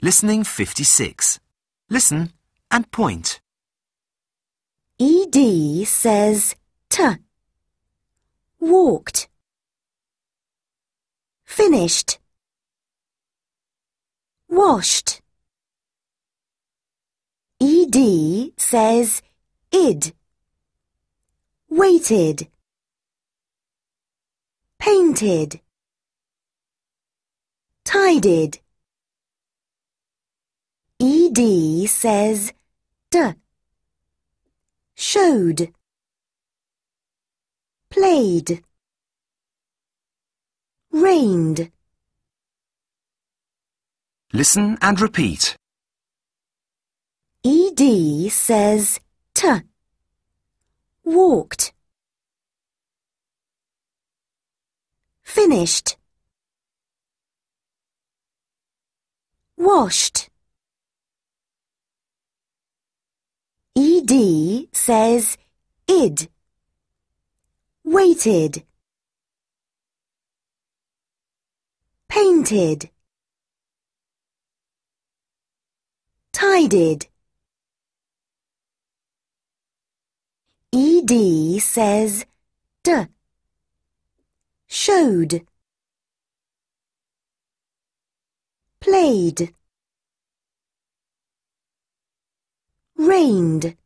Listening 56. Listen and point. ED says t. Walked. Finished. Washed. ED says id. Waited. Painted. Tided. ED says d. Showed. Played. Rained. Listen and repeat. ED says t. Walked. Finished. Washed. ED says id. Waited. Painted. Tided. ED says d. Showed. Played. Rained.